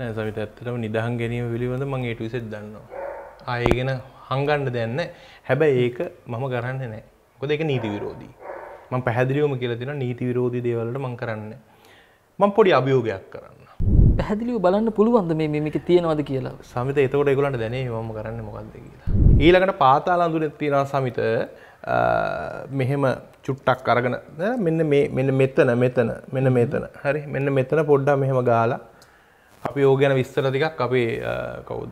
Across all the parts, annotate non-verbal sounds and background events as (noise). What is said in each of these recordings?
නෑ සවිත ඇත්තටම නිදහන් ගැනීම පිළිබඳ මං ඒට විසෙත් දන්නවා. ආයෙ ගැන හංගන්න දෙයක් නෑ. හැබැයි ඒක මම කරන්නේ නෑ. මොකද ඒක නීති විරෝධී. මං පැහැදිලිවම කියලා දෙනවා නීති විරෝධී දේවල්ට මං කරන්නේ. මං පොඩි අභියෝගයක් කරන්න. පැහැදිලිව බලන්න පුළුවන්ද මේ මේක තියෙනවද කියලා. සමිත එතකොට ඒගොල්ලන්ට දැනේ මම කරන්නේ මොකද්ද කියලා. ඊළඟට පාතාල අඳුරේ තියෙන සමිත මෙහෙම චුට්ටක් අරගෙන මෙන්න මේ මෙන්න මෙතන මෙතන මෙන්න මෙතන. හරි. මෙන්න මෙතන පොඩ්ඩක් මෙහෙම ගාලා අපි ඕ ගැන විස්තර තිකක් අපේ කවුද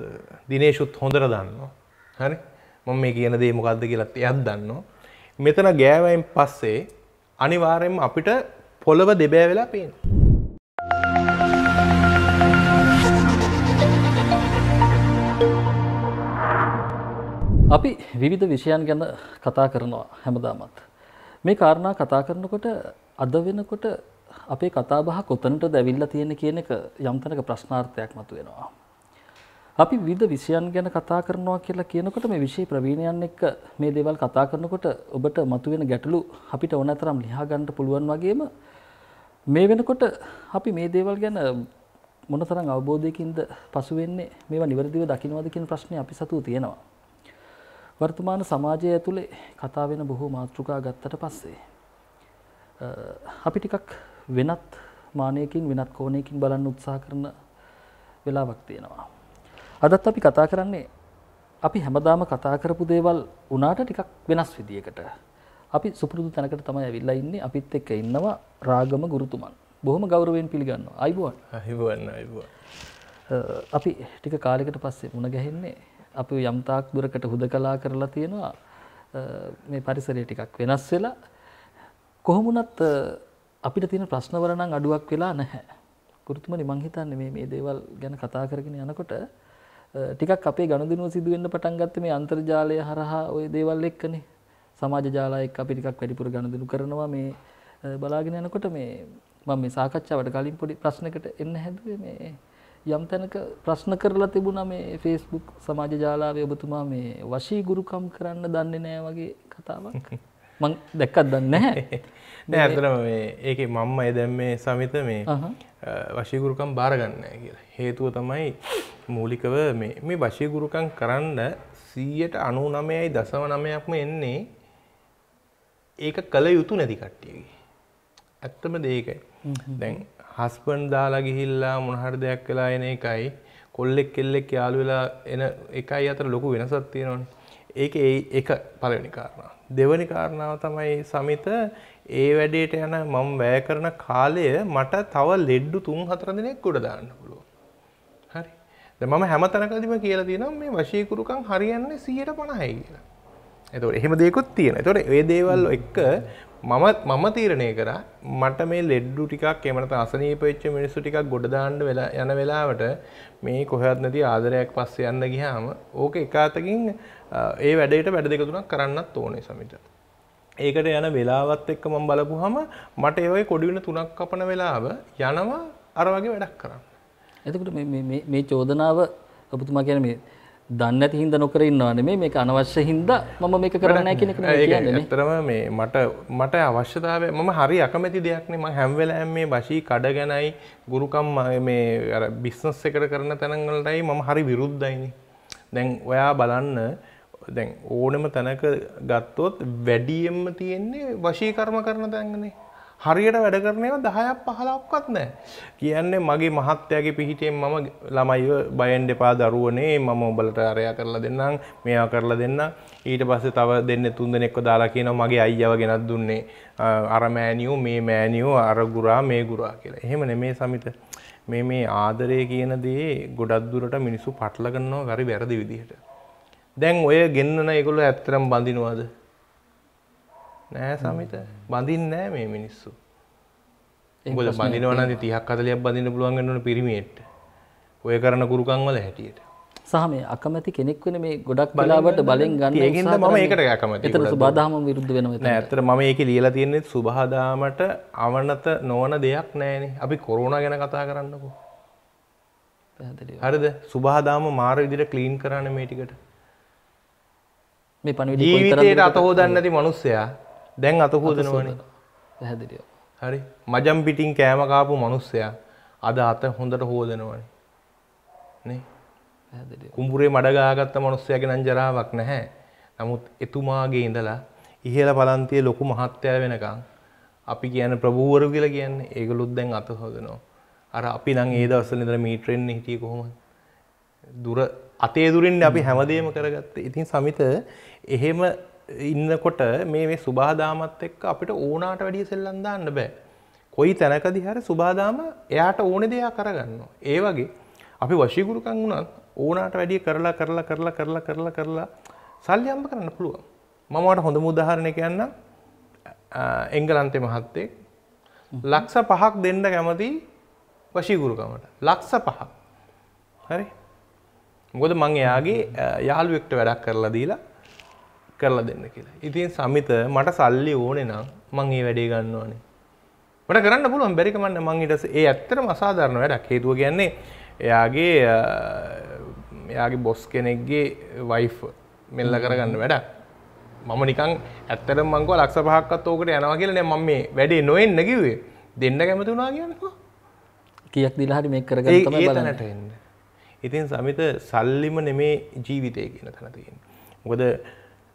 දිනේශුත් හොඳර දන්න හරි මම මේ කියන දේ මොකක්ද කියලත් එයත් දන්න මෙතන ගෑවයින් පස්සේ අනිවාරයෙන් අපිට පොළව දෙබෑ වෙලා පේෙන අපි විවිධ විෂයන් ගැන කතා කරනවා හැමදාමත් මේ කාරණා කතා කරනකොට අද වෙනකොට අපේ කතාබහ කොතනට දැවිල්ලා තියෙන කියන එක යම්තනක ප්‍රශ්නාර්ථයක් මතු වෙනවා. අපි විධ විෂයන් ගැන කතා කරනවා කියලා කියනකොට මේ විෂය ප්‍රවීණයන් එක්ක මේ දේවල් කතා කරනකොට ඔබට මතුවෙන ගැටලු අපිට ඕනතරම් ලියා ගන්න පුළුවන් වගේම මේ වෙනකොට අපි මේ දේවල් ගැන මොනතරම් අවබෝධයකින්ද පසු වෙන්නේ මේවා නිවැරදිව දකින්නවද කියන ප්‍රශ්නේ අපි සතුව තියෙනවා. වර්තමාන සමාජය ඇතුලේ කතා වෙන බොහෝ මාතෘකා ගත්තට පස්සේ අපි ටිකක් වෙනත් මානයකින් වෙනත් කෝණයකින් බලන්න උත්සාහ කරන වෙලාවක් තියෙනවා. අදත් අපි කතා කරන්නේ අපි හැමදාම කතා කරපු දේවල් උනාට ටිකක් වෙනස් විදියකට. අපි සුපුරුදු තැනකට තමයි ඇවිල්ලා ඉන්නේ. අපිත් එක්ක ඉන්නවා රාගම ගුරුතුමන්. බොහොම ගෞරවයෙන් පිළිගන්නවා. අයිබෝන්. අයිබෝන් අයිබෝන්. අපි ටික කාලයකට පස්සේ මුණ ගැහෙන්නේ අපි යම් තාක් දුරකට හුදකලා කරලා තියෙනවා. මේ පරිසරය ටිකක් වෙනස් වෙලා කොහොමුණත් අපිට තියෙන ප්‍රශ්නවල නම් අඩුවක් වෙලා නැහැ. ගුරුතුමනි මං හිතන්නේ මේ මේ දේවල් ගැන කතා කරගෙන යනකොට ටිකක් අපේ ගනුදෙනුව සිදු වෙන්න පටන් ගත්තේ මේ අන්තර්ජාලය හරහා ওই දේවල් එක්කනේ. සමාජ ජාලය එක්ක අපි ටිකක් වැඩිපුර ගනුදෙනු කරනවා මේ බලාගෙන යනකොට මේ මම මේ සාකච්ඡාවට කලින් පොඩි ප්‍රශ්නකට එන්න හැදුවේ මේ යම් තැනක ප්‍රශ්න කරලා තිබුණා මේ Facebook සමාජ ජාලාවේ ඔබතුමා මේ වශී ගුරුකම් කරන්න දන්නේ නැහැ වගේ කතාවක්. මං දැක්කත් දන්න (laughs) නෑ ඇතරම ඒක මංම එදැම් මේ සමිත මේ වශීගුරුකම් බාරගන්න කියලා හේතුව තමයි මූලිකව මේ වශීගුරුකම් කරන්න සීයට අනු නමයයි දසව නමයක්ම එන්නේ ඒක කළ යුතු නැති කට්ටියගේ ඇත්තම දේකයි දැන් හස්බන් දාලා ගිහිල්ලා මොනහර දෙයක් කලා එන එකයි කොල්ලෙක් කෙල්ලෙක් යාලු වෙලා එන එකයි අතර ලොකු වෙනසක් තියෙනවනේ. ඒක ඒ එක පළවෙනි කාරණා. දෙවනි කාරණාව තමයි සමිත ඒ වැඩේට යන මම වැය කරන කාලය මට තව ලෙඩ්ඩු 3-4 දිනක් උඩ දාන්න පුළුවන්. හරි. දැන් මම හැම තැනකදීම කියලා තියෙනවා මේ වශීකුරුකම් හරියන්නේ 150යි කියලා. එතකොට එහෙම දෙයක්ත් තියෙනවා. එතකොට ඒ දේවල් එක්ක මම මම තීරණය කරා මට මේ ලෙඩ්ඩු ටිකක් එහෙම නැත්නම් අසනීප වෙච්ච මිනිස්සු ටිකක් ගොඩ දාන්න වෙලා යන වෙලාවට මේ කොහෙවත් නැති ආදරයක් පස්සේ යන්න ගියාම ඕක එකාතකින් ඒ වැඩට වැඩ දෙක තුනක් කරන්නත් ඕනේ සමිට. ඒකට යන වෙලාවත් එක්ක මම බලපුවාම මට ඒ වගේ කොඩි වෙන තුනක් කපන වෙලාව යනවා අර වගේ වැඩක් කරන්න. එතකොට මේ මේ චෝදනාව ඔබතුමා කියන්නේ මේ දන්නේ නැති හින්දා නොකර ඉන්නවා නෙමෙයි මේක අනවශ්‍ය හින්දා මම මේක කරන්නේ නැහැ කියන එක නෙමෙයි කියන්නේ. ඇත්තටම මේ මට මට අවශ්‍යතාවය මම හරි අකමැති දෙයක් නේ මම හැම වෙලාවෙම මේ බෂී කඩ ගැනයි ගුරුකම් මේ අර බිස්නස් එකට කරන තැනන් වලටයි මම හරි විරුද්ධයිනේ. දැන් ඔයා බලන්න දැන් ඕනෙම තැනක ගත්තොත් වැඩියෙන්ම තියෙන්නේ වශීකර්ම කරන තැන්ගනේ. හරියට වැඩ කරනවා දහයක් පහලක්වත් නෑ. කියන්නේ මගේ මහත්තයාගේ පිහිටෙන් මම ළමයිව බයෙන් දෙපා දරුවනේ මම උඹලට අරයා කරලා දෙන්නම් මෙයා කරලා දෙන්න. ඊට පස්සේ තව දෙන්න තුන් දෙනෙක්ව දාලා කියනවා මගේ අයියාව ගෙනත් දුන්නේ අර මෑනියෝ මේ මෑනියෝ අර ගුරා මේ ගුරා කියලා. එහෙම නෙමේ සමිත. මේ මේ ආදරය කියන දේ ගොඩක් දුරට මිනිස්සු පටල ගන්නවා හරි වැරදි විදිහට. දැන් ඔය ගෙන්න්නන එකකුල ඇත්තරම් බඳිනවාද නෑ සමිත බඳින් නෑ මේ මිනිස්සු එබල බඳිනවන තිහක් කතලයක් බඳන්න පුළුවන්ගන්නන පිරිමියට ඔය කරන ගුරුකංවල හැටියට සහම අකමැති කෙනෙක් වෙන මේ ගොඩක් බලාවට බලෙන් ගන්න ඒගෙන් ම ඒකට ඇකමති සුබාදාම විරුද්ධ වෙන ඇතර ම ඒක ලියලා තියන්නේ සුබහදාමට අවනත නොවන දෙයක් නෑනේ අපි කොරුණ ගැන කතා කරන්නකෝ හරිද සුබාදාම මාර විදිර කලීන් කරන්න මේටිකට මේ පණවිඩ ජීවිතයට අතහෝදන්න ඇති මනුස්සයා දැන් අතහෝදනවන හැදිරිය හරි මජම් පිටින් කෑමකාපු මනුස්සයා අද අත හොඳට හෝදනවන කුම්පුරේ මඩගාගත්ත මනුස්සයක නංජරාවක් නැහැ නමුත් එතුමාගේ ඉඳලා ඉහල පලන්තිය ලොකු මහත්තය වෙනකං අපි කියන ප්‍රභූවරු කියලා කියන්නේ ඒගලුත් දැන් අතහෝදනවා අර අපි නං ඒ දවසල ඉඳලා මීටරෙන් හිටිය කොහොමද දුර අතේ දුරින් අපි හැමදේම කරගත්ත ඉතින් සමිත එහෙම ඉන්නකොට මේ මේ සුභාදාමත් එක්ක අපිට ඕනාට වැඩිය සෙල්ලම් දාන්න බෑ. කොයි තැනකදි හරි සුභාදාම එයාට ඕනේ දේ කරගන්නවා. ඒ වගේ අපි වශීගුරුකම් වුණත් ඕනාට වැඩිය කරලා කරලා කරලා කරලා කරලා කරලා සල්ලි හම්බ කරන්න පුළුවන්. මම ඔයාලට හොඳම උදාහරණයක් කියන්නම්. එංගලන්තේ මහත්තයෙක් ලක්ෂ 5ක් දෙන්න කැමති වශීගුරුකමට. ලක්ෂ 5ක්. හරි? මොකද මං එයාගේ යාළුවෙක්ට වැඩක් කරලා දීලා කරලා දෙන්න කියලා. ඉතින් සමිත මට සල්ලි ඕනේ නම් මං ඒ වැඩේ ගන්නවානේ. මට කරන්න පුළුවන් බැරි කමන්න මං ඊට ඒ ඇත්තටම අසාධාරණ වැඩක්. හේතුව කියන්නේ එයාගේ එයාගේ බොස් කෙනෙක්ගේ වයිෆ් මෙල්ල කරගන්න වැඩක්. මම නිකන් ඇත්තටම මං කව ලක්ෂ පහක්වත් ඕකට යනවා කියලා නෑ මම මේ වැඩේ නොවෙන්න කිව්වේ. දෙන්න කැමති වුණා කියන්නේ කොහොමද? කීයක් දීලා හරි මේක කරගන්න තමයි බලන්නේ. ඒ තැනට එන්න. ඉතින් සමිත සල්ලිම නෙමේ ජීවිතය කියන තැනතියෙන්. මොකද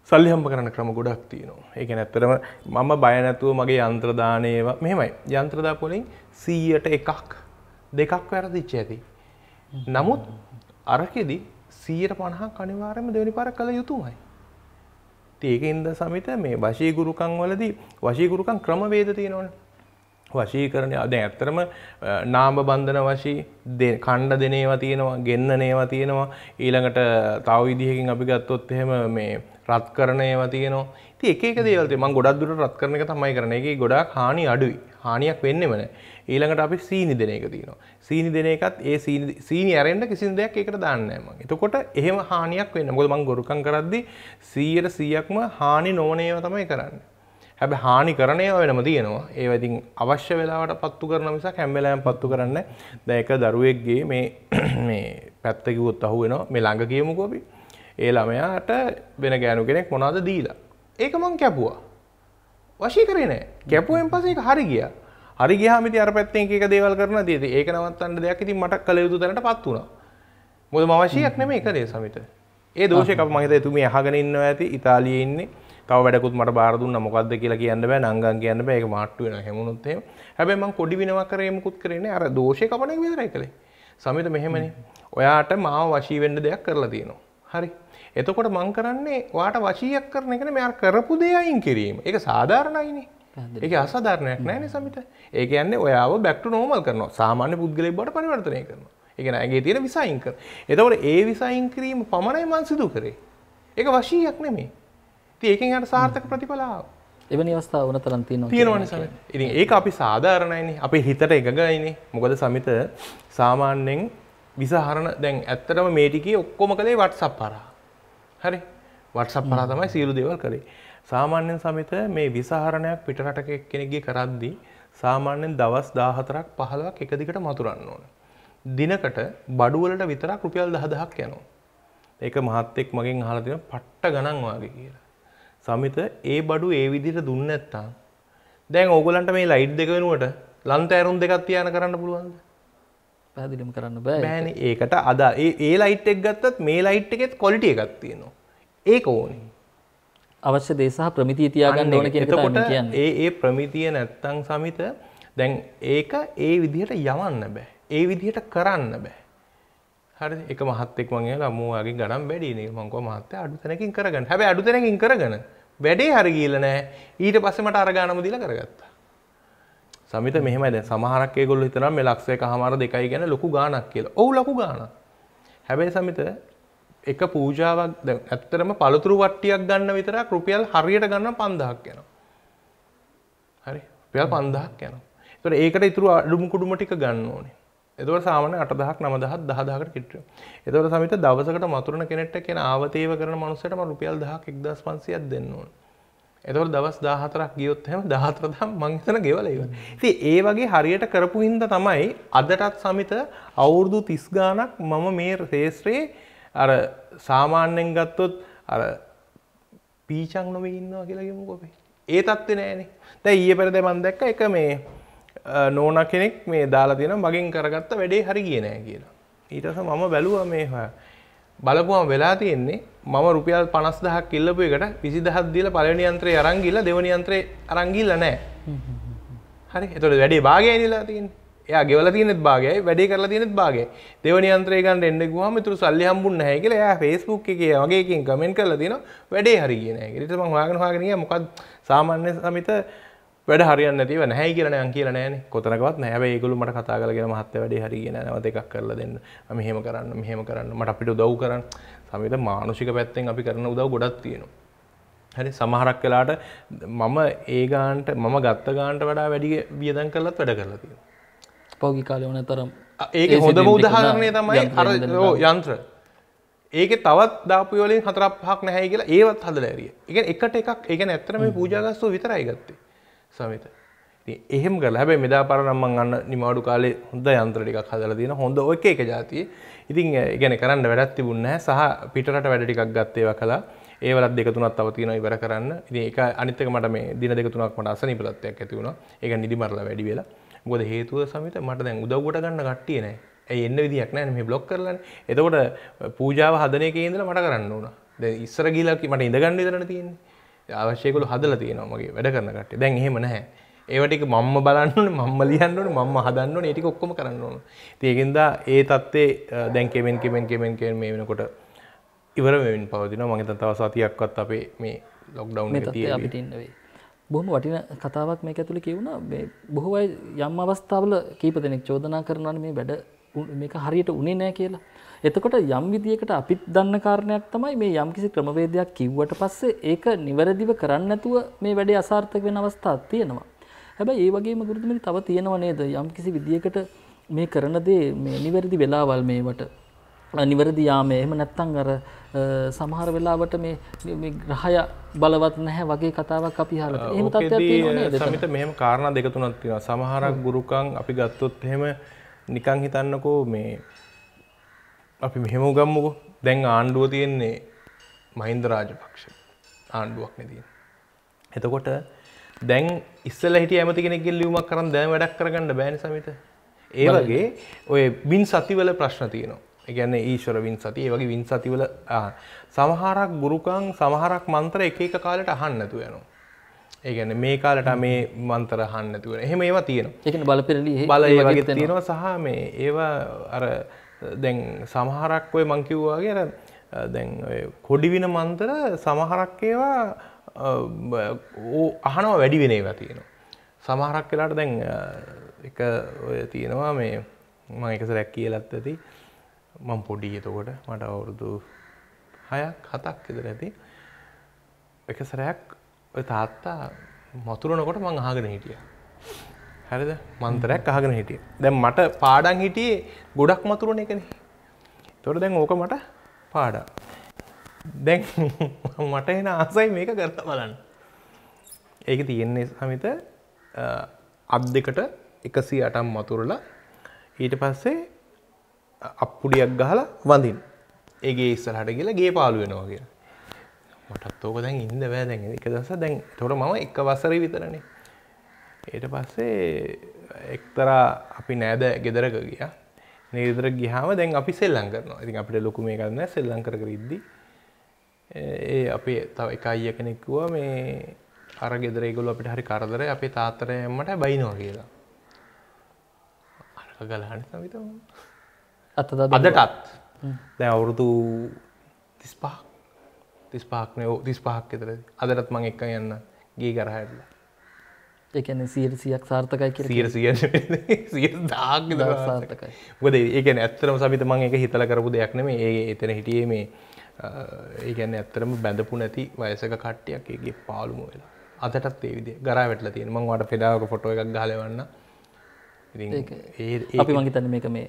සල්ලි හම්බ කරන ක්‍රම ගොඩක් තියෙනවා. ඒක නැත්තරම මම බය නැතුව මගේ යන්ත්‍රදානයව මෙහෙමයි. යන්ත්‍රදාපොලින් 100ට එකක් දෙකක් වැරදිච්ච ඇති. නමුත් අරකෙදි 150ක් අනිවාර්යයෙන්ම දෙවෙනි පාරක් කළ යුතුමයි. ඉතින් ඒකින්ද සමිත මේ වශී ගුරුකම් වලදී වශී ගුරුකම් ක්‍රමවේද තියෙනවනේ. වශීකරණය අද ඇත්තරම නාම බන්ධන වශී කණ්ඩ දෙනේවා තියෙනවා ගෙන්න්න නේවා තියෙනවා ඊළඟට තව විදිහකින් අපි ගත්තොත් එහෙම මේ රත් කරනයවා තියෙනවා ති එක දේවල්ේ ම ගොඩක්දුර රත් කරන එක තමයි කරන එක ගොඩක් හානි අඩුයි හානියක් වෙන්න වන ඊළඟට අපි සීනි දෙන එක තියනවා සීනි දෙන එකත් ඒ සීනි ඇරෙන්ට කිසින් දෙයක් එකට දන්නම එතකොට එහෙම හානියක් වෙන්න ගොල්මං ගොරුකන් කරද්දි සීයට සීයක්ම හානි නොවනේව තමයි කරන්න හැබ හානි කරනය වෙනම තියෙනවා ඒ ඉතින් අවශ්‍ය වෙලාවට පත්තු කරන මිසක් හැම්වෙලෑම් පත්තු කරන්න දැක දරුවෙක්ගේ මේ (clears throat) පැත්තකිවොත් අහු වෙන මේ ළඟ කියමුකු අපි ඒ ළමයාට වෙන ගෑනු කෙනෙක් මොනාද දීලා ඒක මං කැපුවා වශී කරන කැපුවෙන් පසේ හරි ගිය හරි ගහමිති අර පැත්තෙන් එක දේවල් කරන දේ ඒක නවත්තන්න දෙයක් ඉතින් මට කළ යුතු දැනට පත් වුණා මුද මවශයක් නෙම එකදේ සමිත ඒ දෝෂය අප මහිත තුමේ අහගෙන ඉන්නවා ඇති ඉතාලිය ඉන්නේ තව වැඩකුත් මට බාර දුන්න මොකද්ද කියලා කියන්න බෑ නංගන් කියන්න බෑ ඒක මාට්ටු වෙනවා හැමුණොත් එහෙම හැබැයි මම කොඩි වෙනවා කරේ මුකුත් කරේ නෑ අර දෝෂේ කපන එක විතරයි කළේ සමිත මෙහෙමනේ ඔයාට මාව වශී වෙන්න දෙයක් කරලා තියෙනවා හරි එතකොට මං කරන්නේ ඔයාට වශීයක් කරන එකනේ මෙයා කරපු දේ අයින් කිරීම ඒක සාධාරණයිනේ ඒක අසාධාරණයක් නෑනේ සමිත ඒ කියන්නේ ඔයාව බැක් ටු නෝමල් කරනවා සාමාන්‍ය පුද්ගලයෙක් බවට පරිවර්තනය කරනවා එකන ඇගේ තියෙන විසයින් කර එතවට ඒ විසයින් කිරීම පමණයි මන් සිදු කරේ එක වශීයක් නෙමේ ඒකෙන් අට සාර්ථක ප්‍රතිඵලාව එවැනි අවස්ථාව වන තරම් තියෙනවා තියෙනවා නිසා ඉතින් ඒක අපි සාධාරණයිනේ අපේ හිතට එකගයිනේ මොකද සමිත සාමාන්‍යයෙන් විසහරණ දැන් ඇත්තටම මේ ටිකේ ඔක්කොම කළේ WhatsApp හරහා හරි WhatsApp හරහා තමයි සියලු දේවල් කළේ සාමාන්‍යයෙන් සමිත මේ විසහරණයක් පිටරටක කෙනෙක්ගේ කරද්දී සාමාන්‍යයෙන් දවස් 14ක් 15ක් එක දිගට මතුරන්න ඕන දිනකට බඩුවලට විතරක් රුපියල් 10000ක් යනවා ඒක මහත් එක් මගෙන් අහලා තියෙන පට්ට ගණන් වාගේ කියලා සමිත ඒ බඩු ඒ විදිහට දුන්නේ නැත්තම් දැන් ඕගලන්ට මේ ලයිට් දෙක වෙනුවට ලන්තෑරුම් දෙකක් තියාන කරන්න පුළුවන්ද? පැහැදිලිම කරන්න බෑ. බෑනේ. ඒකට අද ඒ ඒ ලයිට් එක ගත්තත් මේ ලයිට් එකෙත් ක්වොලිටි එකක් තියෙනවා. ඒක ඕනේ. අවශ්‍ය දේ සහ ප්‍රමිතිය තියාගන්න ඕන කියන එක තමයි කියන්නේ. ඒ ඒ ප්‍රමිතිය නැත්තම් සමිත දැන් ඒක ඒ විදිහට යවන්න බෑ. ඒ විදිහට කරන්න බෑ. හරි එක මහත්තෙක් මං එහලා මෝ වගේ ගණන් වැඩි නේ මං කව මහත්තයා අඩු තැනකින් කරගන්න. හැබැයි අඩු තැනකින් කරගෙන වැඩේ හරි ගිහලා නැහැ. ඊට පස්සේ මට අර ගානම දීලා කරගත්තා. සමිත මෙහෙමයි දැන් සමහරක් ඒගොල්ලෝ හිතනවා මේ ලක්ෂ එකමාර දෙකයි ගැන ලොකු ගාණක් කියලා. ඔව් ලොකු ගාණක්. හැබැයි සමිත එක පූජාවක් දැන් ඇත්තටම පළතුරු වට්ටියක් ගන්න විතරක් රුපියල් හරියට ගන්න 5000ක් යනවා. හරි. රුපියල් 5000ක් යනවා. ඒකට ඒකට ඊටු අඩුම කුඩුම ටික ගන්න ඕනේ. එතුව සාමන අටදහක් නමදහත් දහදාකට කිට්ටිය. එතවට සමිත දවසකට මතුරන කෙනෙට කෙන ආවතේව කරන මනුසටම රුපියල් දහක් එක්දස් පන්සියක් දෙන්නවන්. එතවට දවස් දාහතරක් ගියොත් හැම දහතරදම් මංහිතන ගෙවලයිව. ති ඒ වගේ හරියට කරපු හින්ද තමයි අදටත් සමිත අවුරුදු තිස්ගානක් මම මේ ශේෂත්‍රයේ අර සාමාන්‍යෙන් ගත්තොත් අර පීචං නොම ඉන්නවා කියලාගෙමු කොපේ. ඒ තත්ත්ව නෑනේ තැ ඒ පෙරද මන්දැක්ක එක මේ නෝන කෙනෙක් මේ දාලා තියෙන මගින් කරගත්ත වැඩේ හරි කියනෑ කියලා. ඊටස මම බැලුව මේ හොය බලපුුවම වෙලා තියෙන්නේ මම රුපියල් පනස් දහක් කිල්ලපු එකට විසිදහත් දීල පලනි යන්ත්‍රය අරංගිල්ල දෙවනි යන්ත්‍රය අරංගිල්ල නෑ හරි එතොට වැඩේ භාගයනිලා තියන්නේ එයා ගෙවල තියෙනෙත් භාගයයි වැඩි කරලා තියෙනෙත් භාගයයි දෙවනි යන්ත්‍රය ගන්න එන්න ගියාම මිතුරු සල්ලි හම්බුන්නේ නැහැ කියලා එයා Facebook එකේ වගේ එකකින් කමෙන්ට් කරලා තිනවා වැඩේ හරි කියන එක. ඊට මම හොයාගෙන හොයාගෙන ගියා මොකද සාමාන්‍ය සමිත වැඩ හරියන්න තිව නැහැ කියන යන් කියන නෑන කොතනකවත් නැව ඒගුල මට කතා කලගෙන මහත්ත වැඩ හරිගෙන නැවත එකක් කරල දෙන්න මෙහෙම කරන්න මෙහෙම කරන්න මට අපිට උදව් කරන්න සමත මානුෂික පැත්තෙන් අපි කරන උදව ගොඩක් තියෙනවා හරි සමහරක් කලාට මම ඒ ගාන්ට මම ගත්ත ගාන්ට වඩා වැඩිය වියදන් කරලත් වැඩ කරලා තියෙන පෞගි කාලය ඕන තරම් ඒක හොඳම උදාහරණය තමයි අර යන්ත්‍ර ඒක තවත් දාපුවලින් හතරක් පහක් නැහැ කියලා ඒවත් හදලා ඇරිය. ඒ කියන්නේ එකට එකක් ඒ කියන්නේ ඇත්තටම මේ පූජාගස්තු විතරයි ගත්තේ. සමිත එහෙම කර හැබ මෙදා පරනම්මන් අන්න නිමාඩු කාලේ හොඳ යන්ත්‍රටිකක් හදල දින හොඳ ඔක එක ජාතිය ඉතින් ගැන කරන්න වැඩත් තිබුන්න සහ පිටරට වැඩ ටිකක් ගත්තේව කලා ඒවලත් දෙකතුනත් අවතින ඉවර කරන්න ඉතින් ඒක අනිත්තක මට මේ දින දෙකතුනක් මට අසනි ප්‍රත්වයක් ඇති වුණා ඒක නිදිමරලා වැඩි වෙලා මොකද හේතුව සමිත මට දැන් උදව්වට ගන්න කට්ටිය නෑ ඇයි එන්න විදිහක් නෑ මේ බ්ලොක් කරලානේ එතකොට පූජාව හදන එකේ ඉඳලා මට කරන්න වුණා දැන් ඉස්සර ගිහලා මට ඉඳගන්න විතරනේ තියෙන්නේ අවශ්‍යකුළු හදල තියනමගේ වැඩ කරනකට දැන් එහෙම නැහැ ඒවටික මම්ම බලන්නට මම්ම ලියන්නට මම්ම හදන්න ඒටික ඔක්කොම කරන්න ඕන තියගෙන්දා ඒ තත්වේ දැන් කෙමෙන් කෙමෙන් කෙමෙන් කෙන් මේ වෙනකොට ඉවර මෙමින් පවතින මගේ තව සතියක්වත් අපේ මේ ලොක්ඩව් අපිටන්නවේ බොහම වටින කතාවක් මේ ඇතුළි කිවුණ බොහෝ අයි යම් අවස්ථාවල කීප දෙනෙක් චෝදනා කරනන්න මේ වැඩ මේක හරියට උනේ නෑ කියලා එතකොට යම් විදියකට අපිත් දන්න කාරණයක් තමයි මේ යම්කිසි ක්‍රමවේදයක් කිව්වට පස්සේ ඒක නිවැරදිව කරන්න නැතුව මේ වැඩේ අසාර්ථක වෙන අවස්ථාවක් තියෙනවා. හැබැයි ඒ වගේම ගුරුතුමනි තව තියෙනව නේද යම්කිසි විදියකට මේ කරන දේ මේ නිවැරදි වෙලාවල් මේවට නිවැරදි යාමේ එහෙම නැත්තම් අර සමහර වෙලාවට මේ මේ ග්‍රහය බලවත් නැහැ වගේ කතාවක් අපි අහලා තියෙනවා. එහෙම තත්ත්වයක් තියෙනව නේද? සමිත මෙහෙම කාරණා දෙක තුනක් තියෙනවා. සමහරක් ගුරුකම් අපි ගත්තොත් එහෙම නිකන් හිතන්නකෝ මේ අපි මෙහෙම ගම්මකෝ දැන් ආණ්ඩුව තියෙන්නේ මහින්ද රාජපක්ෂ ආණ්ඩුවක් නැතින්. එතකොට දැන් ඉස්සල හිට ඇමති කෙනෙක්ගෙන් ලියුමක් කරන්න දැන් වැඩක් කරගන්න බෑනි සමිත. ඒ වගේ ඔය වින් සතිවල ප්‍රශ්න තියෙනවා. ඒ කියන්නේ ඊශ්වර වින් සති, ඒ වගේ වින් සතිවල සමහරක් ගුරුකම් සමහරක් මන්ත්‍ර එක එක කාලෙට අහන්න නැතුව යනවා. ඒ කියන්නේ මේ කාලෙට මේ මන්ත්‍ර අහන්න නැතුව වෙන. එහෙම ඒවා තියෙනවා. ඒ කියන්නේ බලපෙරළි බල ඒ වගේ තියෙනවා සහ මේ ඒවා අර දැන් සමහරක් ඔය මංකිව්වාගේ දැන් කොඩිවින මන්තර සමහරක්කේවා අහනව වැඩි වෙනේ තියෙනවා. සමහරක් වෙලාට දැන් එක ඔය තියෙනවා මේ මං එකස රැක් කියලත් ඇති මං පොඩි එතකොට මට අවුරුදු හයක් හතක් එදර ඇති එක සරයක් තාත්තා මතුරනකොට මං අහගෙන හිටියා හරිද මන්තරයක් අහගෙන හිටිය දැන් මට පාඩන් හිටියේ ගොඩක් මතුරුණ එකන තොර දැන් ඕක මට පාඩා දැන් (laughs) මට එන ආසයි මේක කරත බලන්න ඒක තියෙන්නේ සමිත අත් දෙකට එකසි අටම් මතුරල ඊට පස්සේ අප්පුඩියක් ගහලා වඳින් ඒගේ ඉස්සරහට කියලා ගේ පාලු වෙනවා කියලා මටත් ඕක දැන් ඉන්න බෑ දැන් එක දස දැන් තොර මම එක වසර විතරනේ ඊට පස්සේ එක්තරා අපි නෑද ගෙදරක ගිය නිදර ගිහාම දැන් අපි සෙල්ලං කරනවා ඉතින් අපිට ලොකු මේ කරන්න සෙල්ලං කර ඉද්දි ඒ අපි තව එක අයිය කෙනෙක්කුව මේ අර ගෙදර ඒගොල්ලෝ අපිට හරි කරදර අපේ තාත්තරයම්මට බයිනවා කියලා අරක ගලහන සමිත අත අදටත් දැන් අවුරුදු තිස්පා තිස්පාක්නය තිස්පාක් ෙතර අදටත් මං එක්ක යන්න ගේ කරහඇල්ලා එකන සීර සියක් සාර්ථකයි කිය සීර සිය දාක් සාර්ථකයි ගොද ඒකන ඇත්තරම සවිත මං එක හිතල කරපු දෙයක් නෙම ඒ එතන හිටියේ මේ ඒගැන ඇත්තරම බැඳපු නැති වයසක කට්ටයක් ඒගේ පාලුම වෙලා අදටත් ඒවිදි ගරා වැටල තියෙන මං වට පෙඩාවක ෆොටෝ එකක් ගලවන්න අපි මගේ තන මේක මේ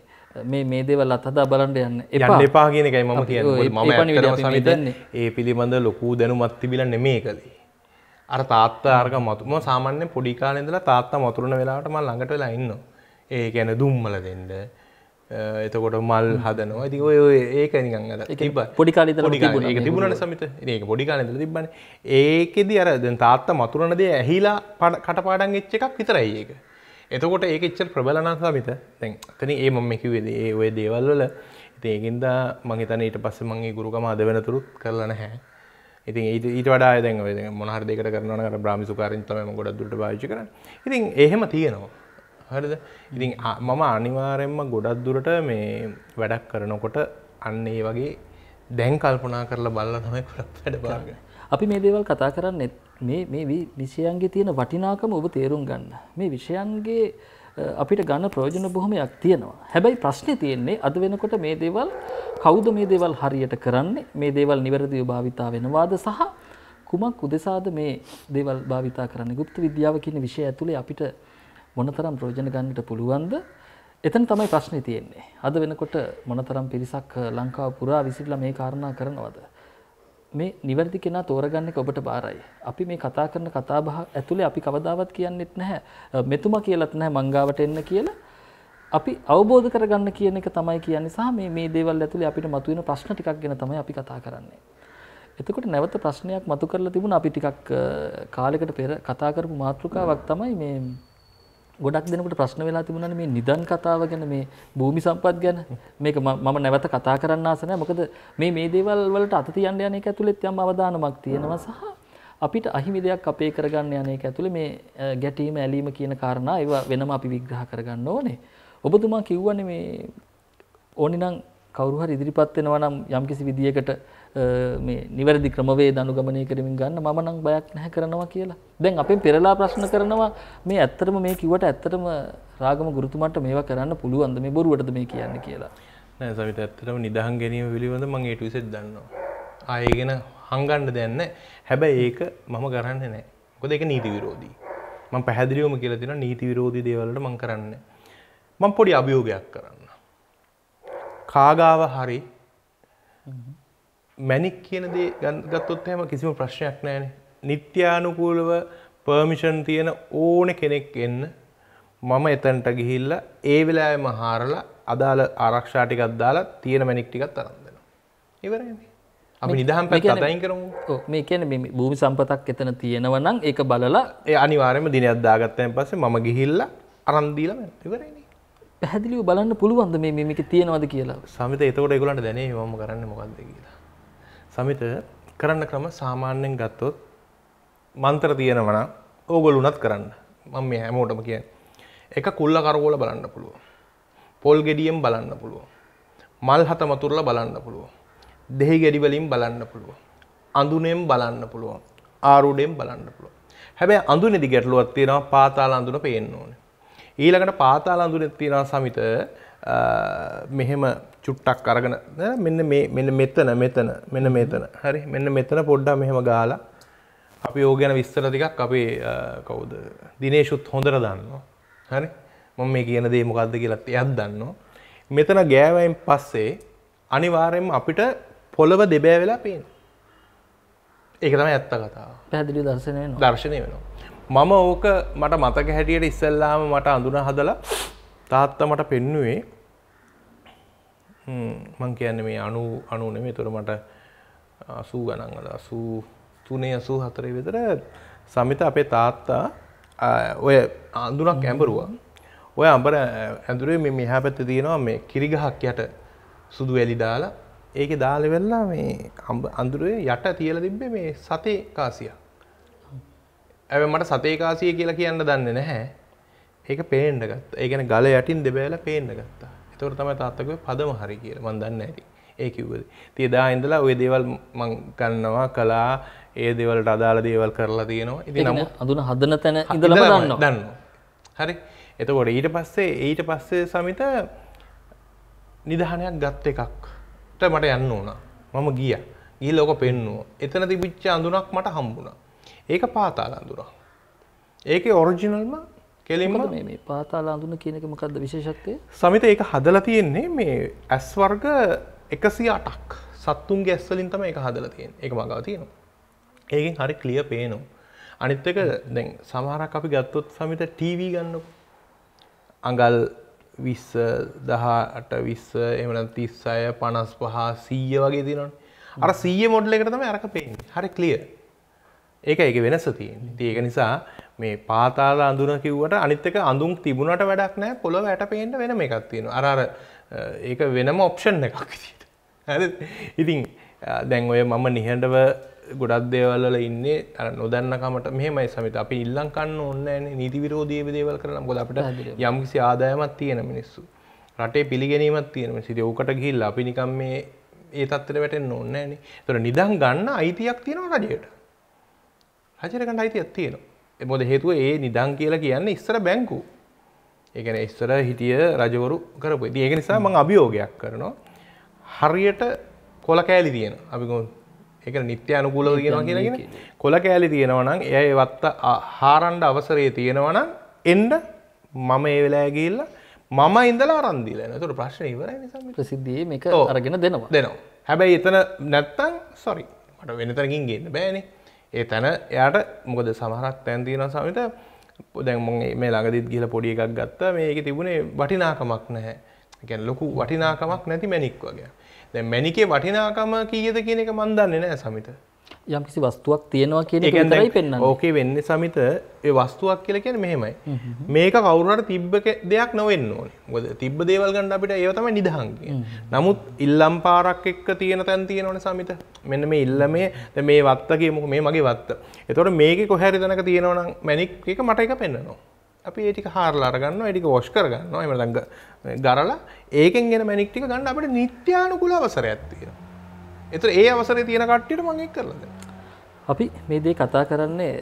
මේ මේ දේවල් අත්හදා බලන්ට යන්න එන්න එපා කියනකයි මම කිය ම ඒ පිළිබඳ ලොකූ දැනුමත් තිබිල නෙමේ කළේ අර තාත්තාර්ග මතුම සාමාන්‍ය පොඩිකාලෙදල තාත්තා මතුරන වෙලාට මල් ළඟට වෙලා ඉන්න ඒ ගැන දුම්මල දෙන්න එතකොට මල් හදනවා ඇති ඔය ඒක නිගන්න තිබ පොඩිකාල තිබුණන සමිත ඒ පොඩිකාල ඉදල තිබන ඒකෙදි අර තාත්තා මතුරනදේ ඇහිලා පට කටපාඩන් එච්ච එකක් විතරයි ඒක එතකොට ඒක එච්චර ප්‍රබලනා සමිත තැන් තන ඒ මම කිවේද ඒ ඔය දේවල්වල ඒකින්ද මහිතන ඊට පස්ස මගේ ගුරුකම අද වෙනතුරුත් කරලන හැ ඉතින් ඊට වඩා දැන් ඔය මොනහරි දෙයකට කරනවා නම් අර බ්‍රාහ්මි සුකාරින් තමයි මම ගොඩක් දුරට භාවිතා කරන්නේ. ඉතින් එහෙම තියෙනවා. හරිද? ඉතින් මම අනිවාර්යයෙන්ම ගොඩක් දුරට මේ වැඩක් කරනකොට අන්න ඒ වගේ දැන් කල්පනා කරලා බලලා තමයි ගොඩක් වැඩ බාරගන්නේ. අපි මේ දේවල් කතා කරන්නේ මේ මේ විෂයන්ගේ තියෙන වටිනාකම ඔබ තේරුම් ගන්න. මේ විෂයන්ගේ අපිට ගන්න ප්‍රයෝජන බොහොමයක් තියෙනවා. හැබැයි ප්‍රශ්නේ තියෙන්නේ අද වෙනකොට මේ දේවල් කවුද මේ දේවල් හරියට කරන්නේ? මේ දේවල් නිවැරදිව භාවිතා වෙනවාද සහ කුමක් උදෙසාද මේ දේවල් භාවිතා කරන්නේ? গুপ্ত විද්‍යාව කියන විෂය ඇතුලේ අපිට මොනතරම් ප්‍රයෝජන ගන්නට පුළුවන්ද? එතන තමයි ප්‍රශ්නේ තියෙන්නේ. අද වෙනකොට මොනතරම් පිරිසක් ලංකාව පුරා විසිරලා මේ කාරණා කරනවද? මේ නිවැරදි කෙනා තෝරගන්න එක ඔබට බාරයි. අපි මේ කතා කරන කතාබහ ඇතුලේ අපි කවදාවත් කියන්නෙත් නැහැ. මෙතුමා කියලාත් නැහැ මංගාවට එන්න කියලා. අපි අවබෝධ කරගන්න කියන එක තමයි කියන්නේ සහ මේ මේ දේවල් ඇතුලේ අපිට මතුවෙන ප්‍රශ්න ටිකක් ගැන තමයි අපි කතා කරන්නේ. එතකොට නැවත ප්‍රශ්නයක් මතු කරලා තිබුණා අපි ටිකක් කාලයකට පෙර කතා කරපු මාතෘකාවක් තමයි මේ ගොඩක් දෙනකට ප්‍රශ්න වෙලා තිබුණන මේ නිදන් කතාව ගැන මේ භූමි සම්පත් ගැන මේක මම නැවත කතා කරන්න ආසනෑ මොකද මේ මේ දේවල් වලට අත තියන්න යන එක ඇතුළෙත් යම් අවධානමක් තියෙනවා සහ අපිට අහිමි දෙයක් අපේ කරගන්න යන එක ඇතුළේ මේ ගැටීම ඇලීම කියන කාරණා ඒවා වෙනම අපි විග්‍රහ කරගන්න ඕනේ. ඔබතුමා කිව්වනේ මේ ඕනිනම් කවරු හරි ඉදිරිපත් වෙනවා නම් යම්කිසි විදියකට මේ නිවැරදි ක්‍රමවේද අනුගමනය කරමින් ගන්න මම නම් බයක් නැහැ කරනවා කියලා. දැන් අපෙන් පෙරලා ප්‍රශ්න කරනවා මේ ඇත්තටම මේ කිව්වට ඇත්තටම රාගම ගුරුතුමන්ට මේවා කරන්න පුළුවන්ද මේ බොරුවටද මේ කියන්නේ කියලා. නෑ සමිත ඇත්තටම නිදහන් ගැනීම පිළිබඳ මම ඒ ටුසෙත් දන්නවා. ආයෙගෙන හංගන්න දෙන්න හැබැයි ඒක මම කරන්න නෑ. මොකද ඒක නීති විරෝධී. මම පැහැදිලිවම කියලා දෙනවා නීති විරෝධී දේවල් වලට මම කරන්නේ. මම පොඩි අභියෝගයක් කරනවා. කාගාව හරි මැනික් කියන දේ ගත්තොත් එහෙම කිසිම ප්‍රශ්නයක් නෑන නිත්‍යානුකූලව පර්මිෂන් තියෙන ඕන කෙනෙක් එන්න මම එතැන්ට ගිහිල්ල ඒ වෙලාම හාරලා අදාළ ආරක්ෂාටිකත් දාලා තියෙන මැනික් ටිකත් තරන්දෙන ඉවර අපි නිදහම් පැතයින් කරමු මේ කියන භූමි සම්පතක් එතන තියෙනවනම් ඒ බලලා ඒ අනිවාරයම දිනයක් දාගත්තයෙන් පස්සේ මම ගිහිල්ල අරන්දීල ඉවරයි පැහැදිලිව බලන්න පුළුවන්ද මේ මේක තියෙනවද කියලා සමිත එතකොට ඒගොල්ලන්ට දැනේ මම කරන්නේ මොකද්ද කියලා සමිත කරන්න ක්‍රම සාමාන්‍යයෙන් ගත්තොත් මන්ත්‍ර තියෙනවා නම් ඕගොල්ලෝ කරන්න මම මේ හැමෝටම කියන්නේ එක කුල්ල කරකෝල බලන්න පුළුවන් පොල් ගෙඩියෙන් බලන්න පුළුවන් මල් හත මතුරුලා බලන්න පුළුවන් දෙහි ගෙඩි වලින් බලන්න පුළුවන් අඳුනෙන් බලන්න පුළුවන් ආරුඩෙන් බලන්න පුළුවන් හැබැයි අඳුනේදි ගැටලුවක් තියෙනවා පාතාල අඳුන පේන්න ඕනේ ඊළඟට පාතාල අඳුරේ තියෙන සමිත මෙහෙම චුට්ටක් අරගෙන මෙන්න මේ මෙන්න මෙතන මෙතන මෙන්න මෙතන හරි මෙන්න මෙතන පොඩ්ඩක් මෙහෙම ගාලා අපි ඕක ගැන විස්තර ටිකක් අපේ කවුද දිනේෂුත් හොඳට දන්නවා හරි මම මේ කියන දේ මොකද්ද කියලා එයාත් දන්නවා මෙතන ගෑවෙන් පස්සේ අනිවාර්යයෙන්ම අපිට පොළව දෙබෑ වෙලා පේනවා ඒක තමයි ඇත්ත කතාව පැහැදිලි දර්ශනය දර්ශනය වෙනවා මම ඕක මට මතක හැටියට ඉස්සල්ලාම මට අඳුන හදලා තාත්ත මට පෙන්නුවේ මං කියන්න මේ අනු අනුන මේ තුර මට අසූ ගනන්ගල අසූ තුනේ අසූ හතරේ විතර සමිත අපේ තාත්තා ඔය අඳුනක් ඇඹරුවා ඔය අඹර ඇඳුරේ මේ මෙහා පැත්ත තියෙනවා මේ කිරිගහක් යට සුදු වැලි දාලා ඒක දාල වෙල්ලා මේ අඳුරේ යට තියලා තිබ්බේ මේ සතේ කාසියක් ඇව මට සතේකාසිය කියලා කියන්න දන්න නැහැ ඒක පේන්ඩ ගත් ඒගැන ගල යටින් දෙබෑල පේන්න ගත්තා එතවට තමයි තාත්තකව පදම හරි කිය මන් දන්න ඇති ඒ කිව්වද තියදා ඉඳලා ඔය දේවල් මං ගන්නවා කලා ඒ දෙවලට අදාළ දේවල් කරලා තියෙනවා ඉති නමු අඳුන හදන තැන ඉඳල දන්න දන්න හරි එතකොට ඊට පස්සේ ඊට පස්සේ සමිත නිදහනයක් ගත්ත එකක්ට මට යන්න ඕන මම ගිය ගී ලෝක පෙන්නවා එතන තිබිච්ච අඳුනක් මට හම්බුණා ඒක පාතාල අඳුරා. ඒක ඔරිජිනල්ම කෙලින්ම මේ පාතාල අඳුන කියනක මොකක්ද විශේෂත්වය සමිත ඒක හදලා තියෙන්නේ මේ ඇස් වර්ග එකසි අටක් සත්තුන්ගේ ඇස්වලින් තම එක හදලා තියෙන එක මගා තියෙනවා ඒකෙන් හරි ක්ලිය පේනවා අනිත් එක දැන් සමහරක් අපි ගත්තොත් සමිත ටීවී ගන්නකො අඟල් විස්ස දහට විස්ස එමන තිස් අය පනස් පහා සීය වගේ තිනොන් අර සීය මොඩ්ල එකට තම අරක පේන්නේ හරි ක්ලියර් ඒක එක වෙනස තියෙන්නේ ඒක නිසා මේ පාතාල අඳුන කිව්වට අනිත්තක අඳුම් තිබුණට වැඩක් නෑ පොළොව වැට පේෙන්ට වෙන එකක් තියෙන අරර ඒක වෙනම ඔප්ෂන් එකක් විදිට ඉතින් දැන් ඔය මම නිහඬව ගොඩක් දේවල්ල ඉන්නේ අර නොදන්නකමට මෙහෙමයි සමිත අපි ඉල්ලං කන්න ඕන්න නීති විරෝධී දේවල් කරන ගොඩ අපට යම්කිසි ආදායමත් තියෙන මිනිස්සු රටේ පිළිගැනීමත් තියෙනම සිට ඕකට ගිහිල්ල අපි නිකම් මේ ඒ තත්තර වැටෙන් ඕන්න ඇන තොර නිදන් ගන්න අයිතියක් තියෙනවා රජයට රජරකට අයිතියක් තියෙනවා එබොද හේතුව ඒ නිදන් කියලා කියන්නේ ඉස්සර බැංකු ඒකන ඉස්සර හිටිය රජවරු කරපු ති ඒක නිසා මං අභියෝගයක් කරනවා හරියට කොල කෑලි තියෙන අපිකොන් ඒක නිත්‍ය අනුකූලව තියෙනවා කියලගෙන කොල කෑලි තියෙනවනම් එය වත්ත හාරන්ඩ අවසරය තියෙනවනම් එන්ඩ මම ඒ වෙලාගේල්ල මම ඉඳලා අරන්දිල නතුට ප්‍රශ්න ඉවර ප්‍රසිද්ධිය එක අරගෙන දෙනවා දෙනවා හැබැයි එතන නැත්තං සොරි මට වෙනතරකින් ගන්න බෑනේ ඒ තැන එයාට මොකද සමහරක් තැන්තින සමිත දැන් මේ ළඟදිත් ගිල පොඩි එකක් ගත්ත මේක තිබුණේ වටිනාකමක් නැහැ ගැන ලොකු වටිනාකමක් නැති මැනික් වගේ දැ මැනිකේ වටිනාකම කීයද කියන එක මන්දන්නේ නෑ සමිත යම් කිසි වස්තුවක් තියෙනවා කියන එක විතරයි පෙන්වන්නේ. ඕකේ වෙන්නේ සමිත ඒ වස්තුවක් කියලා කියන්නේ මෙහෙමයි. මේක කවුරුහට තිබ්බ දෙයක් නොවෙන්න ඕනේ. මොකද තිබ්බ දේවල් ගන්න අපිට ඒව තමයි නිදහන් නමුත් ඉල්ලම් පාරක් එක්ක තියෙන තැන් තියෙනවනේ සමිත. මෙන්න මේ ඉල්ලමේ දැන් මේ වත්තගේ මොකද මේ මගේ වත්ත. ඒතකොට මේකේ කොහේ හරි තැනක තියෙනවනම් මැනික් එක මට එක පෙන්වනවා. අපි ඒටික හාරලා අරගන්න ඒටික වොෂ් කරගන්න එම ළඟ ගරලා ඒකෙන් ගෙන මැනික්ටික ගන්න අපට නිත්‍යානුකුල අවසරයක් තියෙනවා එත ඒ අවසරේ තියෙන කට්ටියට මං එක් කරලද අපි මේ දේ කතා කරන්නේ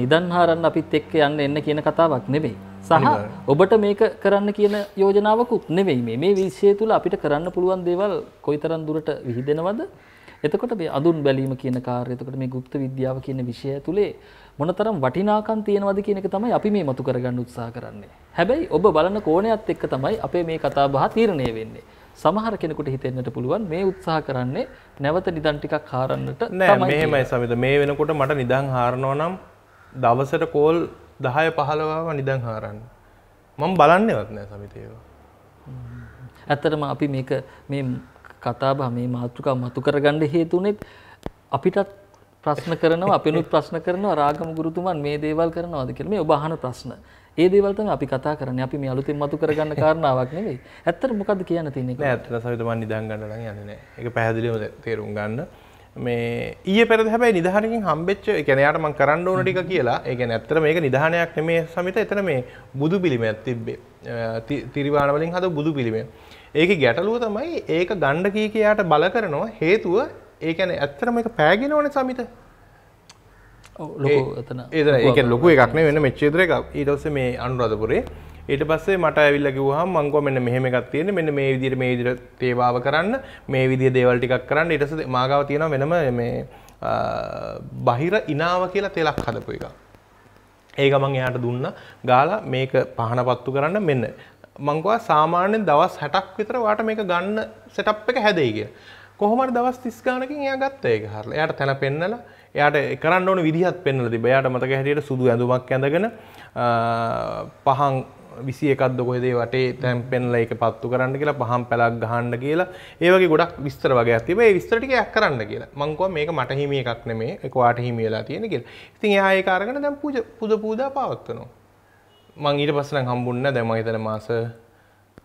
නිදන් හාරන්න අපිත් එක්ක යන්න එන්න කියන කතාවක් නෙමෙයි සහ ඔබට මේක කරන්න කියන යෝජනාවකුත් නෙවෙයි මේ මේ විශ්ෂය තුළ අපිට කරන්න පුළුවන් දේවල් කොයිතරම් දුරට විහිදෙනවද එතකොට මේ අඳුන් බැලීම කියන කාර්යය එතකොට මේ গুপ্ত විද්‍යාව කියන විෂය ඇතුලේ මොනතරම් වටිනාකම් තියෙනවද කියන එක තමයි අපි මේ මතු කරගන්න උත්සාහ කරන්නේ. හැබැයි ඔබ බලන කෝණයත් එක්ක තමයි අපේ මේ කතා බහ තීරණය වෙන්නේ. සමහර කෙනෙකුට හිතෙන්නට පුළුවන් මේ උත්සාහ කරන්නේ නැවත නිදන් ටිකක් හාරන්නට නෑ මෙහෙමයි සමිත මේ වෙනකොට මට නිදන් හාරනවා නම් දවසට කෝල් 10 15ව නිදන් හාරන්න මම බලන්නේවත් නෑ සමිත ඒවා ඇත්තටම අපි මේක මේ කතාබහ මේ මාතෘකා මතු කරගන්න හේතුනෙත් අපිටත් ප්‍රශ්න කරනවා අපිනුත් ප්‍රශ්න කරනවා රාගම ගුරුතුමන් මේ දේවල් කරනවාද කියලා මේ ඔබ අහන ප්‍රශ්න. ඒ දේවල් තමයි අපි කතා කරන්නේ. අපි මේ අලුතින් මතු කරගන්න කාරණාවක් නෙවෙයි. ඇත්තට මොකද්ද කියන්න තියෙන්නේ? නෑ ඇත්තට සවිත මම නිදාන් ගන්න නම් යන්නේ නෑ. ඒක පැහැදිලිවම තේරුම් ගන්න. මේ ඊය පෙරද හැබැයි නිධානකින් හම්බෙච්ච එකන යාට මං කරන්න ඕන ටික කියලා ඒකැන ඇත්තර මේක නිධානයක් නෙමේ සමිත එතන මේ බුදු පිළිමයක් තිබ්බේ තිරිවානවලින් හද බුදු පිළිමේ. ඒක ගැටලුව තමයි ඒක ගණ්ඩ කී කියයාට බල කරනවා හේතුව ඒකැන ඇත්තර මේක පෑගෙනවන සමිත ඒක ලොකු එකක්න වෙන මෙච්චේත්‍ර එක ඊටස මේ අනුරධපුරේ ඊට පස්සේ මට ඇවිල්ල කිව්වහම මංකෝ මෙන්න මෙහෙම එකක් තියෙන මෙන්න මේ විදිහට මේ විදිහට තේවාව කරන්න මේ විදිහේ දේවල් ටිකක් කරන්න ඊට පස්සේ මාගාව තියෙනවා වෙනම මේ බහිර ඉනාව කියලා තෙලක් හදපු එකක් ඒක මං එයාට දුන්නා ගාලා මේක පහන පත්තු කරන්න මෙන්න මංකවා සාමාන්‍යයෙන් දවස් 60ක් විතර වාට මේක ගන්න සෙටප් එක හැදෙයි කියලා කොහොමද දවස් 30 ගානකින් එයා ගත්ත ඒක හරලා එයාට තැන පෙන්නලා එයාට කරන්න ඕන විදිහත් පෙන්ල තිබ යාට මතක හැටියට සුදු ඇඳුමක් ඇඳගෙන පහන් විසි එකක්ද කොහෙදේ වටේ තැම් පෙන්ල එක පත්තු කරන්න කියලා පහම් පැලක් ගහන්න කියලා ඒවගේ ගොඩක් විස්තර වගේ තිබේ විස්තරටිකයක් කරන්න කියලා මංකව මේක මට හිමිය එකක් නෙමේ එකවාට හිමියලා තියෙන කියලා ඉතින් යාඒ කාරගෙන දැම් පූජ පුද පූදා පවත්වනවා මං ඊට පස්සන හම්බුන්න දැම හිතන මාස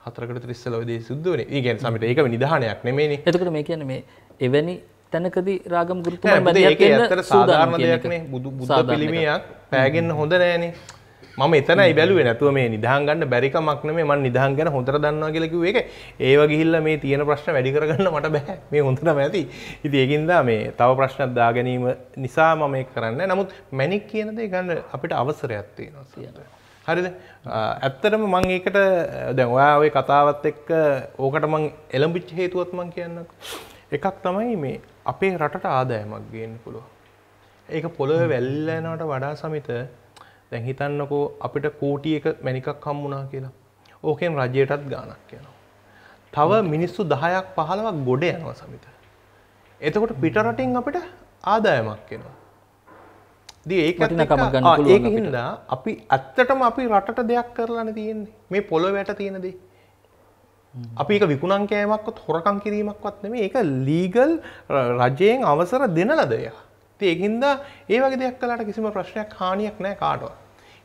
හතරකට තිස්සලවදේ සුද්දුවනේ ඒගැන් සමට ඒක නිධානයක් නෙමේ එතකට මේ කියන මේ එවැනි තැනකදී රාගම ගුරුතුමා බැලියක් වෙන්න ඇත්තට සාධාරණ දෙයක්නේ බුදු බුද්ධ පිළිමයක් පෑගෙන්න හොඳ නෑනේ මම එතනයි බැලුවේ නැතුව මේ නිදහන් ගන්න බැරි කමක් නෙමෙයි මම නිදහන් ගැන හොඳට දන්නවා කියලා කිව්වේ ඒක ඒව ගිහිල්ලා මේ තියෙන ප්‍රශ්න වැඩි කරගන්න මට බෑ මේ හොඳටම ඇති ඉතින් ඒකින්ද මේ තව ප්‍රශ්නක් දා ගැනීම නිසා මම ඒක කරන්නේ නමුත් මැනික් කියන දේ ගන්න අපිට අවසරයක් තියෙනවා හරිද ඇත්තටම මං ඒකට දැන් ඔයා ওই කතාවත් එක්ක ඕකට මං එළඹිච්ච හේතුවත් මං කියන්නකෝ එකක් තමයි මේ අපේ රටට ආදායමක් ගන්න පුළුව. ඒක පොළොව වැල්ලනට වඩා සමිත දැන් හිතන්නකෝ අපිට කෝටි එක මැනිකක් හම්මුණා කියලා ඕකෙන් රජයටත් ගානක් යනවා. තව මිනිස්සු දහයක් පහලවක් ගොඩ යනවා සමිත. එතකොට පිටරටින් අපට ආදායමක් එනවා. ඒ හිදා අපි ඇත්තටම අපි රටට දෙයක් කරලාන තියෙන්නේ මේ පොළො වැට තියෙනදී. අපි එක විකුණන් කෑමක්වත් හොරකං කිරීමක්වත් නෙමේ ඒක ලීගල් රජයෙන් අවසර දෙන ලදයා. ඒකින්ද ඒ වගේ දෙයක් කලාට කිසිම ප්‍රශ්නයක් හානියක් නෑ කාටව.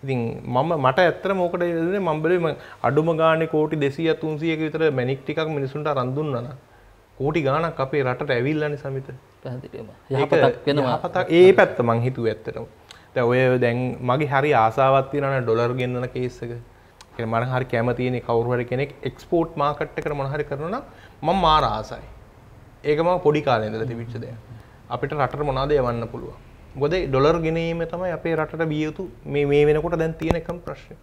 ඉතින් මම මට ඇත්තර මෝකට ද මම්බලම අඩුම ගාන කෝටි දෙසිය තුන්සියක විතර මැනික් ටිකක් මිනිසුන්ට රඳන්නන කෝටි ගානක් අපේ රට ඇවිල්ලනි සමිත ඒ පැත්ත මං හිතුව ඇත්තටම. ඔය දැන් මගේ හරි ආසාවත්තිනන ඩොලර් ගෙන්න්නන කේස්සක මනහරි කැමතියනෙ කවරුහර කෙනෙක් එක්ස්පෝට් මාකට් කර මොහරි කරන ම මාර ආසයි ඒකම පොඩි කාලෙදල තිවිච්චදය අපිට රට මොනාදය වන්න පුළුව ගොදේ ඩොලර් ගෙනීම තමයි අපේ රට බියයුතු මේ වෙනකොට දැන් තියෙනකම් ප්‍රශ්න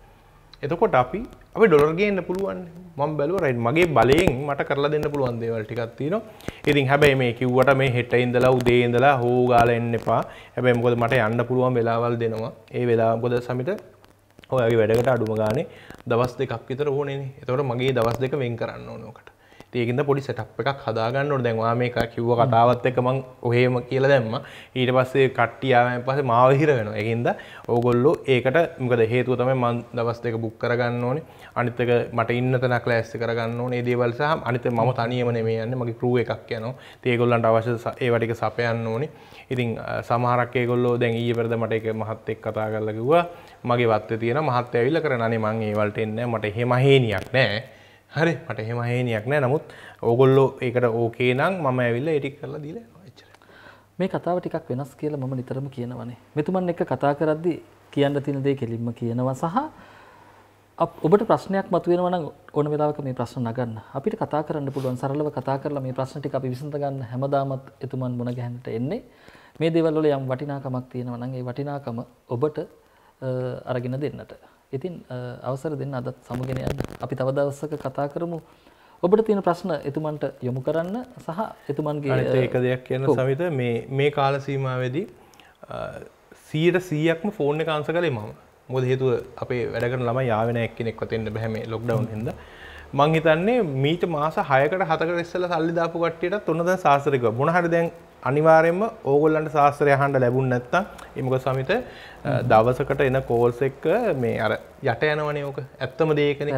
එතකොට අපි අපි ඩොලර්ගේන්න පුළුවන් මම බැලුව රයිට් මගේ බලයෙන් මට කරලා දෙන්න පුළුවන් දේවල් ටිකක් තියෙනවා ඉතින් හැබැයි මේ කිව්වට මේ හෙට ඉඳලා උදේ ඉඳලා හෝ ගාලා එන්න එපා හැබැයි මොකද මට යන්න පුළුවන් වෙලාවල් දෙනවා ඒ වෙලාව මොකද සමිත හොයගේ වැඩකට අඩුම ගානේ දවස් දෙකක් විතර ඕනේ එතවට මගේ දවස් දෙක වෙන් කරන්න ඕනෝකට ඒකද පොඩි සටප් එකක් හදාගන්නට දැන්වා මේක කිව්ව කතාවත් එක මං ඔහෙම කියලා දැම්ම ඊට පස්සේ කට්ටියාවෙන් පස්සේ මාවහිර වෙන එකින්ද ඕගොල්ලෝ ඒකට මොකද හේතුව තමයි මං දවස් දෙක බුක් කරගන්න ඕනේ අනිත් එක මට ඉන්න තැනක් ලෑස්ති කරගන්න ඕනේ ඒ දේවල් සහ අනිත් මම තනියම නෙමෙයි යන්නේ මගේ crew එකක් යනවා ඉතින් ඒගොල්ලන්ට අවශ්‍ය ඒවා ටික සපයන්න ඕනේ ඉතින් සමහරක් ඒගොල්ලෝ දැන් ඊයේ පෙරද මට එක මහත් එක්ක කතා කරලා කිව්වා මගේ වත්තේ තියෙන මහත් ඇවිල්ලා කරන අනේ මං ඒ වලට එන්නේ නැහැ මට එහෙම හේනියක් නැහැ හරි මට එහෙම හේනියක් නෑ නමුත් ඕගොල්ලෝ ඒකට ඕකේ නම් මම ඇවිල්ල එටික් කරලා දීල එච්චර මේ කතාව ටිකක් වෙනස් කියලා මම නිතරම කියනවනේ මෙතුමන් එක කතා කරද්දි කියන්න තියෙන දේ කෙලින්ම කියනවා සහ ඔබට ප්‍රශ්නයක් මතුවෙනවන ඕන වෙලාවක මේ ප්‍රශ්න නගන්න අපිට කතා කරන්න පුළුවන් සරලව කතා කරලා මේ ප්‍රශ්නටි අපි විසඳගන්න හැමදාමත් එතුමන් මුණ ගැහැනට එන්නේ මේ දෙවල්ල යම් වටිනාකමක් තියෙනවනන් ඒ වටිනාකම ඔබට අරගෙන දෙන්නට ඉතින් අවසර දෙන්න අදත් සමුගෙන යන්න. අපි තව දවසක කතා කරමු. ඔබට තියෙන ප්‍රශ්න එතුමන්ට යොමු කරන්න සහ එතුමන්ගේ ඒක දෙයක් කියන්න සවිත මේ මේ කාල සීමාවේදී සීට සීයක්ම ෆෝර්න කාන්ස කලේ මම මොද හේතුව අපේ වැඩකර ළම යාවෙන එක්කෙනෙක් වතෙන්ට බැහැම ලොක්ඩවන් හිද මං හිතන්නේ මීට මාස හයකට හතකට ඉස්සල සල්ලි දාපු කට්ටියට තුොන්නද සාසරක බොනහට දැන් අනිවාරයෙන්ම ඕගොල්ලන්ට ශාස්ත්‍රය හන්ඩ ලැබුන් නැත්තම් එමක සමිත දවසකට එන කෝල්ස එක්ක මේ අර යට යනවනයෝක ඇත්තම දේකන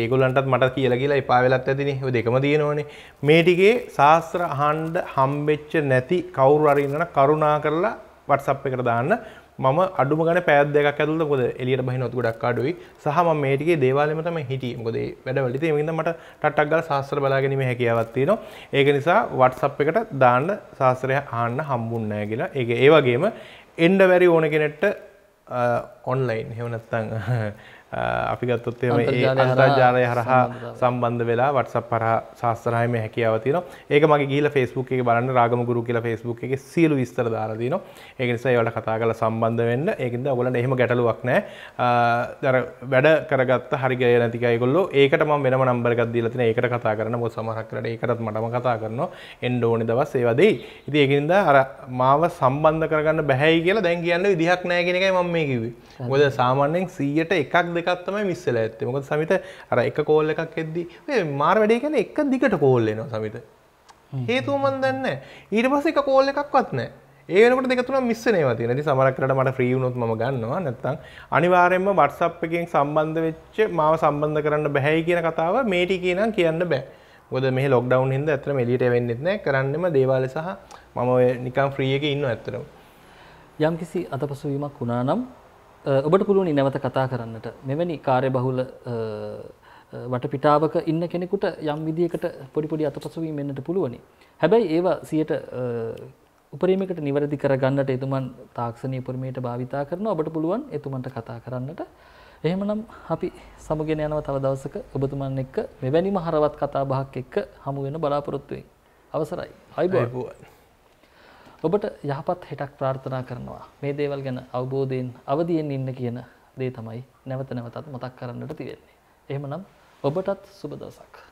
ඒගොලන්ටත් මට කියලා කියලා එපාවෙලත් ඇතින දෙකම දයෙනවනේ මේටිගේ ශාස්ත්‍ර හන්ඩ හම්බෙච්ච නැති කවුරු අරන්නන කරුණා කරලා වටසප් එකට දාන්න මම අඩුම ගන පැත් දෙක ඇතුල කොද එලියට බහි නොත් ගොඩක් අඩුයි සහ මේටිකේ දේවාලමටම හිට මොද වැඩවලට ඒද මට ටක්ගල් ශස්ත්‍ර බලාගැනීම හැකියාවත්තිය නො ඒක නිසා වටසප් එකට දාන්න ශාස්ත්‍රය ආන්න හම්බුන්නෑ කියලා ඒ ඒවගේම එන්ඩ වැරි ඕන කෙනෙට්ට ඔන්ලයින් හෙවනත්තං අපි ගත්තොත් එහෙම ඒ අන්තර්ජාලය හරහා සම්බන්ධ වෙලා WhatsApp හරහා සාස්ත්‍රාය මේ හැකියාව තියෙනවා. ඒක මගේ ගිහිල්ලා Facebook එකේ බලන්න රාගම ගුරු කියලා Facebook එකේ සියලු විස්තර දාලා දිනවා. ඒක නිසා ඒවට කතා කරලා සම්බන්ධ වෙන්න. ඒකින්ද ඔයගොල්ලන්ට එහෙම ගැටලුවක් නැහැ. අර වැඩ කරගත්ත හරි ගිය නැති කයි ඒගොල්ලෝ ඒකට මම වෙනම නම්බර් එකක් දීලා තිනවා. ඒකට කතා කරන්න. මොකද සමහරක් කරලා ඒකටත් මටම කතා කරනවා. එන්න ඕනේ දවස් ඒවා දෙයි. ඉතින් ඒකින්ද අර මාව සම්බන්ධ කරගන්න බැහැයි කියලා දැන් කියන්න විදිහක් නැහැ කියන එකයි මම මේ කිව්වේ. මොකද සාමාන්‍යයෙන් 100ට එකක් දෙකක් තමයි මිස් වෙලා ඇත්තේ. මොකද සමිත අර එක කෝල් එකක් එද්දි ඔය මාර වැඩේ කියන්නේ එක දිගට කෝල් එනවා සමිත. හේතුව මන් දන්නේ නැහැ. ඊට පස්සේ එක කෝල් එකක්වත් නැහැ. ඒ වෙනකොට දෙක තුනක් මිස් වෙනවා තියෙන. ඉතින් සමහරක් කරලා මට ෆ්‍රී වුණොත් මම ගන්නවා. නැත්නම් අනිවාර්යයෙන්ම WhatsApp එකෙන් සම්බන්ධ වෙච්ච මාව සම්බන්ධ කරන්න බෑයි කියන කතාව මේ ටිකේ නම් කියන්න බෑ. මොකද මේ ලොක්ඩවුන් හින්දා ඇත්තටම එළියට වෙන්නෙත් නෑ. කරන්නෙම දේවාලය සහ මම ඔය නිකන් ෆ්‍රී එකේ ඉන්නවා ඇත්තටම. යම්කිසි අතපසුවීමක් වුණා නම් ඔබට පුළුවනි නැවත කතා කරන්නට මෙවැනි කාර්ය බහුල වට පිටාවක ඉන්න කෙනෙකුට යම් විදිකට පොඩිපොඩි අතපසුවීම එන්නට පුළුවනි. හැබැයි ඒවා සියට උපරීමකට නිවැරදි කරගන්නට එතුමන් තාක්ෂණය පුරමයට භාවිතා කරන ඔබට පුළුවන් එතුමන්ට කතා කරන්නට. එහෙමනම් අපි සමගෙන යනව තව දවසක ඔබතුමන් එක්ක මෙවැනිම හරවත් කතා බහක් එක්ක හමුුවෙන බලාපොරොත්තුවෙන්. අවසරයි අයිබෝයි. ඔබට යහපත් හෙටක් ප්‍රාර්ථනා කරනවා මේ දේවල් ගැන අවබෝධයෙන් අවදියෙන් ඉන්න කියන දේ තමයි නැවත නැවතත් මතක් කරන්නට තිවෙන්නේ. එහෙමනම් ඔබටත් සුබ දවසක්.